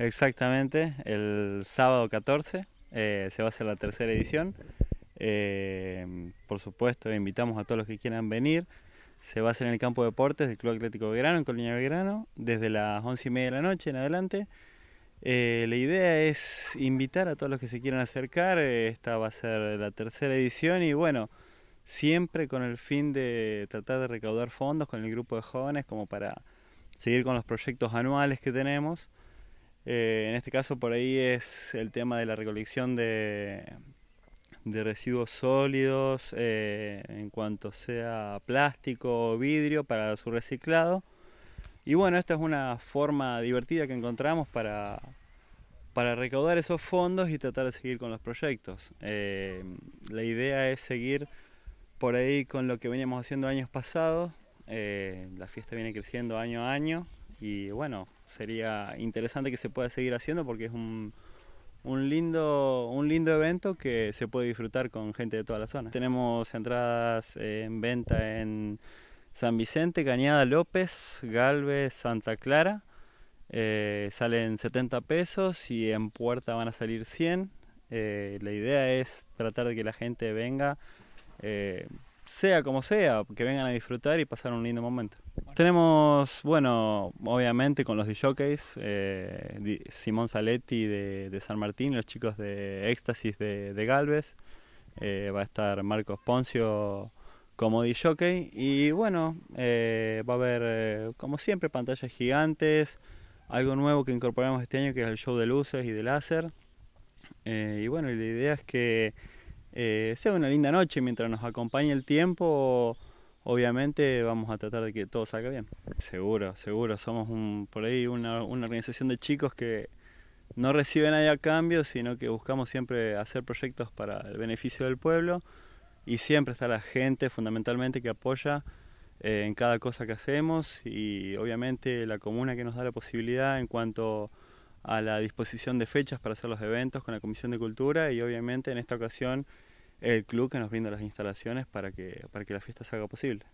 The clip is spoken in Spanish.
Exactamente, el sábado 14 eh, se va a hacer la tercera edición. Eh, por supuesto, invitamos a todos los que quieran venir. Se va a hacer en el campo de deportes del Club Atlético Grano, en Colonia Belgrano, desde las 11 y media de la noche en adelante. Eh, la idea es invitar a todos los que se quieran acercar. Esta va a ser la tercera edición y bueno, siempre con el fin de tratar de recaudar fondos con el grupo de jóvenes como para seguir con los proyectos anuales que tenemos. Eh, en este caso por ahí es el tema de la recolección de, residuos sólidos eh, en cuanto sea plástico o vidrio para su reciclado. Y bueno, esta es una forma divertida que encontramos para, recaudar esos fondos y tratar de seguir con los proyectos. Eh, la idea es seguir por ahí con lo que veníamos haciendo años pasados. la fiesta viene creciendo año a año y bueno, sería interesante que se pueda seguir haciendo porque es un, un, lindo, un lindo evento que se puede disfrutar con gente de toda la zona. Tenemos entradas en venta en San Vicente, Cañada López, Galvez, Santa Clara. Eh, salen 70 pesos y en puerta van a salir 100. Eh, la idea es tratar de que la gente venga, eh, sea como sea, que vengan a disfrutar y pasar un lindo momento. Tenemos, bueno, obviamente con los DJs, eh, Simón Saletti de, San Martín, los chicos de Éxtasis de, Galvez, eh, va a estar Marcos Poncio como DJ y bueno, eh, va a haber como siempre pantallas gigantes, algo nuevo que incorporamos este año que es el show de luces y de láser. y bueno, la idea es que sea una linda noche mientras nos acompañe el tiempo obviamente vamos a tratar de que todo salga bien. Seguro, seguro, somos un, por ahí una, organización de chicos que no recibe nadie a cambio, sino que buscamos siempre hacer proyectos para el beneficio del pueblo y siempre está la gente fundamentalmente que apoya eh, en cada cosa que hacemos y obviamente la comuna que nos da la posibilidad en cuanto a la disposición de fechas para hacer los eventos con la Comisión de Cultura y obviamente en esta ocasión el club que nos brinda las instalaciones para que, para que la fiesta se haga posible.